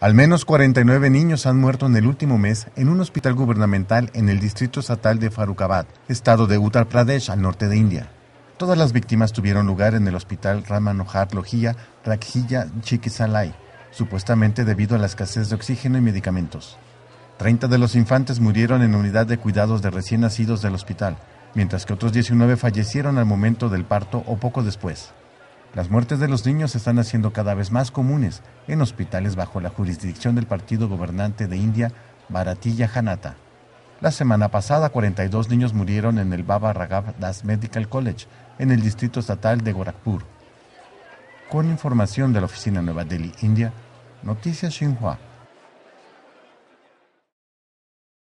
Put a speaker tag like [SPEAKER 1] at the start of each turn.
[SPEAKER 1] Al menos 49 niños han muerto en el último mes en un hospital gubernamental en el distrito estatal de Farukabad, estado de Uttar Pradesh, al norte de India. Todas las víctimas tuvieron lugar en el hospital Ramanohar Logia Rakhija Chikisalai, supuestamente debido a la escasez de oxígeno y medicamentos. 30 de los infantes murieron en unidad de cuidados de recién nacidos del hospital, mientras que otros 19 fallecieron al momento del parto o poco después. Las muertes de los niños se están haciendo cada vez más comunes en hospitales bajo la jurisdicción del partido gobernante de India, Bharatiya Janata. La semana pasada, 42 niños murieron en el Baba Raghav Das Medical College, en el distrito estatal de Gorakhpur. Con información de la oficina Nueva Delhi, India, Noticias Xinhua.